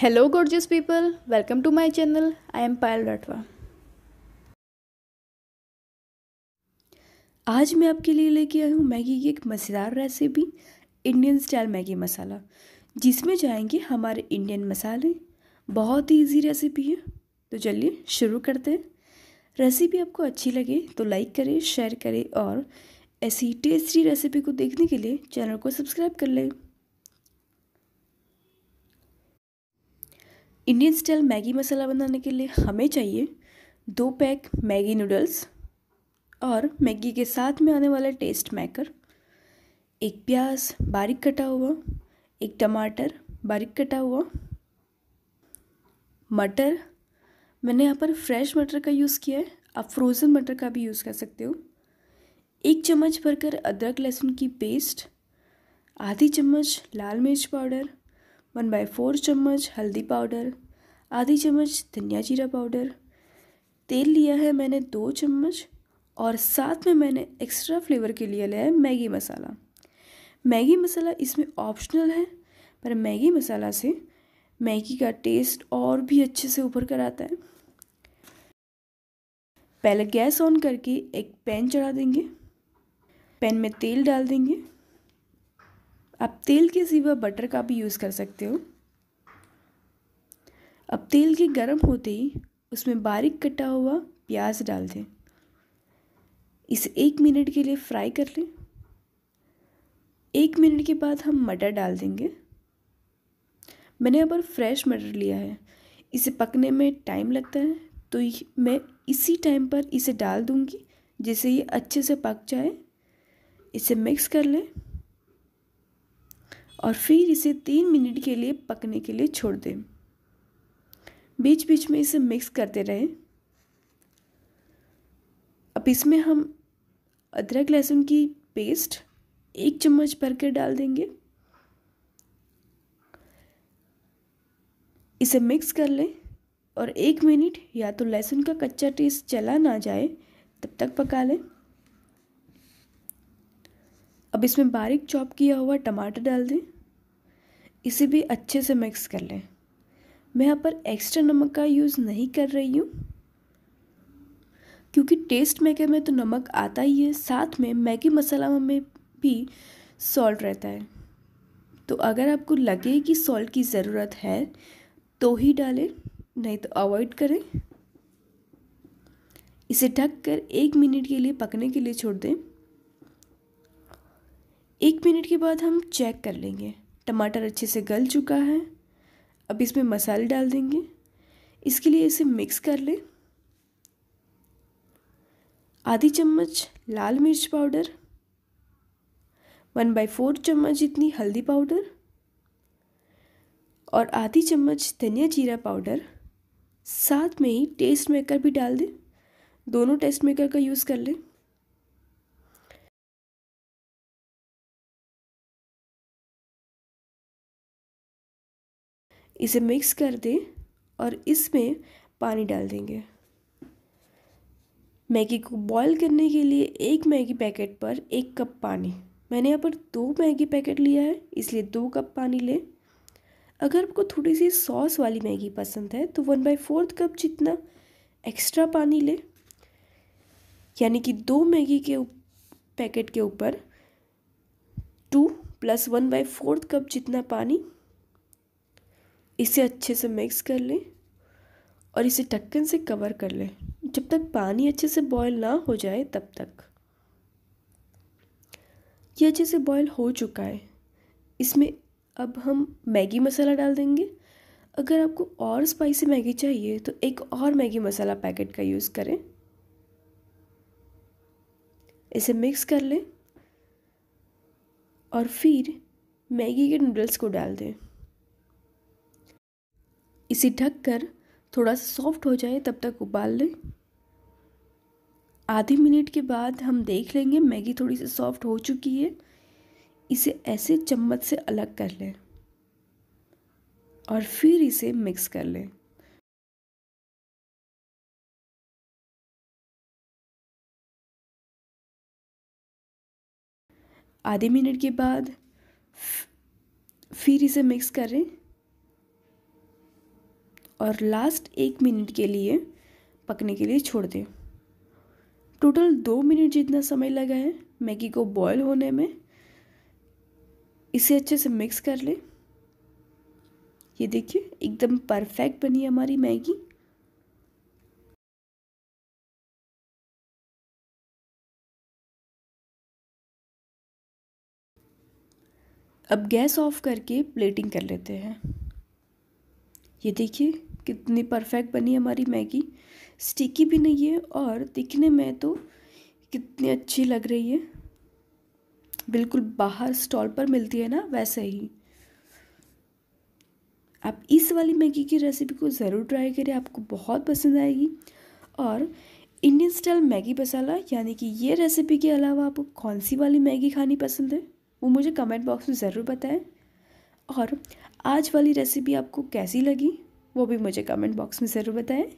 hello gorgeous people welcome to my channel I am Payal Rathwa आज मैं आपके लिए लेके आई हूँ मैगी की एक मज़ेदार recipe Indian style Maggi masala जिसमें जाएंगे हमारे इंडियन मसाले बहुत ही ईजी रेसिपी है तो चलिए शुरू करते हैं रेसिपी आपको अच्छी लगे तो लाइक करें शेयर करें और ऐसी टेस्टी रेसिपी को देखने के लिए चैनल को सब्सक्राइब कर लें इंडियन स्टाइल मैगी मसाला बनाने के लिए हमें चाहिए दो पैक मैगी नूडल्स और मैगी के साथ में आने वाला टेस्ट मैकर एक प्याज बारीक कटा हुआ एक टमाटर बारीक कटा हुआ मटर मैंने यहाँ पर फ्रेश मटर का यूज़ किया है आप फ्रोज़न मटर का भी यूज़ कर सकते हो एक चम्मच भरकर अदरक लहसुन की पेस्ट आधी चम्मच लाल मिर्च पाउडर वन बाय फोर चम्मच हल्दी पाउडर आधी चम्मच धनिया जीरा पाउडर तेल लिया है मैंने दो चम्मच और साथ में मैंने एक्स्ट्रा फ्लेवर के लिए लिया है मैगी मसाला मैगी मसाला इसमें ऑप्शनल है पर मैगी मसाला से मैगी का टेस्ट और भी अच्छे से उभर कर आता है पहले गैस ऑन करके एक पैन चढ़ा देंगे पैन में तेल डाल देंगे आप तेल के सिवा बटर का भी यूज़ कर सकते हो अब तेल के गर्म होते ही उसमें बारीक कटा हुआ प्याज डाल दें इसे एक मिनट के लिए फ्राई कर लें एक मिनट के बाद हम मटर डाल देंगे मैंने यहाँ पर फ्रेश मटर लिया है इसे पकने में टाइम लगता है तो मैं इसी टाइम पर इसे डाल दूँगी जिससे ये अच्छे से पक जाए इसे मिक्स कर लें और फिर इसे तीन मिनट के लिए पकने के लिए छोड़ दें बीच बीच में इसे मिक्स करते रहें अब इसमें हम अदरक लहसुन की पेस्ट एक चम्मच भर के डाल देंगे इसे मिक्स कर लें और एक मिनट या तो लहसुन का कच्चा टेस्ट चला ना जाए तब तक पका लें अब इसमें बारीक चॉप किया हुआ टमाटर डाल दें इसे भी अच्छे से मिक्स कर लें मैं यहाँ पर एक्स्ट्रा नमक का यूज़ नहीं कर रही हूँ क्योंकि टेस्ट मैके में तो नमक आता ही है साथ में मैगी मसाला में भी सॉल्ट रहता है तो अगर आपको लगे कि सॉल्ट की ज़रूरत है तो ही डालें नहीं तो अवॉइड करें इसे ढक कर एक मिनट के लिए पकने के लिए छोड़ दें एक मिनट के बाद हम चेक कर लेंगे टमाटर अच्छे से गल चुका है अब इसमें मसाले डाल देंगे इसके लिए इसे मिक्स कर लें आधी चम्मच लाल मिर्च पाउडर वन बाई फोर चम्मच इतनी हल्दी पाउडर और आधी चम्मच धनिया जीरा पाउडर साथ में ही टेस्ट मेकर भी डाल दें दोनों टेस्ट मेकर का यूज़ कर लें इसे मिक्स कर दें और इसमें पानी डाल देंगे मैगी को बॉईल करने के लिए एक मैगी पैकेट पर एक कप पानी मैंने यहाँ पर दो मैगी पैकेट लिया है इसलिए दो कप पानी लें अगर आपको थोड़ी सी सॉस वाली मैगी पसंद है तो वन बाई फोर्थ कप जितना एक्स्ट्रा पानी लें यानी कि दो मैगी के पैकेट के ऊपर two plus one by fourth cup जितना पानी इसे अच्छे से मिक्स कर लें और इसे ढक्कन से कवर कर लें जब तक पानी अच्छे से बॉयल ना हो जाए तब तक ये अच्छे से बॉयल हो चुका है इसमें अब हम मैगी मसाला डाल देंगे अगर आपको और स्पाइसी मैगी चाहिए तो एक और मैगी मसाला पैकेट का यूज़ करें इसे मिक्स कर लें और फिर मैगी के नूडल्स को डाल दें इसे ढक कर थोड़ा सा सॉफ्ट हो जाए तब तक उबाल लें आधे मिनट के बाद हम देख लेंगे मैगी थोड़ी सी सॉफ्ट हो चुकी है इसे ऐसे चम्मच से अलग कर लें और फिर इसे मिक्स कर लें आधे मिनट के बाद फिर इसे मिक्स करें और लास्ट एक मिनट के लिए पकने के लिए छोड़ दें टोटल दो मिनट जितना समय लगा है मैगी को बॉयल होने में इसे अच्छे से मिक्स कर लें ये देखिए एकदम परफेक्ट बनी हमारी मैगी अब गैस ऑफ करके प्लेटिंग कर लेते हैं ये देखिए कितनी परफेक्ट बनी हमारी मैगी स्टिकी भी नहीं है और दिखने में तो कितनी अच्छी लग रही है बिल्कुल बाहर स्टॉल पर मिलती है ना वैसे ही आप इस वाली मैगी की रेसिपी को ज़रूर ट्राई करें आपको बहुत पसंद आएगी और इंडियन स्टाइल मैगी मसाला यानी कि ये रेसिपी के अलावा आपको कौन सी वाली मैगी खानी पसंद है वो मुझे कमेंट बॉक्स में ज़रूर बताएं और आज वाली रेसिपी आपको कैसी लगी वो भी मुझे कमेंट बॉक्स में ज़रूर बताएं